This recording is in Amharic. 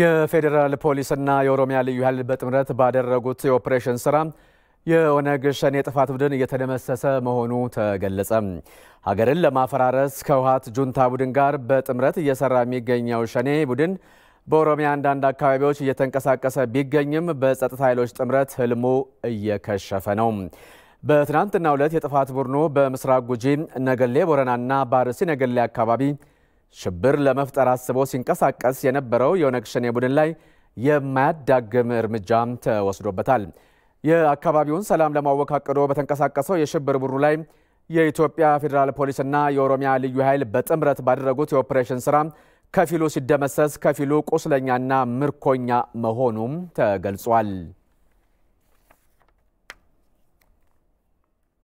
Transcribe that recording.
የፌዴራል ፖሊስና የኦሮሚያ ልዩ ኃይል በጥምረት ባደረጉት የኦፕሬሽን ስራ የኦነግ ሸኔ ጥፋት ቡድን እየተደመሰሰ መሆኑ ተገለጸ። ሀገርን ለማፈራረስ ከውሃት ጁንታ ቡድን ጋር በጥምረት እየሰራ የሚገኘው ሸኔ ቡድን በኦሮሚያ አንዳንድ አካባቢዎች እየተንቀሳቀሰ ቢገኝም በጸጥታ ኃይሎች ጥምረት ህልሙ እየከሸፈ ነው። በትናንትናው ዕለት የጥፋት ቡድኑ በምስራቅ ጉጂ ነገሌ ቦረናና በአርሲ ነገሌ አካባቢ ሽብር ለመፍጠር አስቦ ሲንቀሳቀስ የነበረው የኦነግ ሸኔ ቡድን ላይ የማያዳግም እርምጃም ተወስዶበታል። የአካባቢውን ሰላም ለማወክ አቅዶ በተንቀሳቀሰው የሽብር ቡድኑ ላይ የኢትዮጵያ ፌዴራል ፖሊስና የኦሮሚያ ልዩ ኃይል በጥምረት ባደረጉት የኦፕሬሽን ስራ ከፊሉ ሲደመሰስ፣ ከፊሉ ቁስለኛና ምርኮኛ መሆኑም ተገልጿል።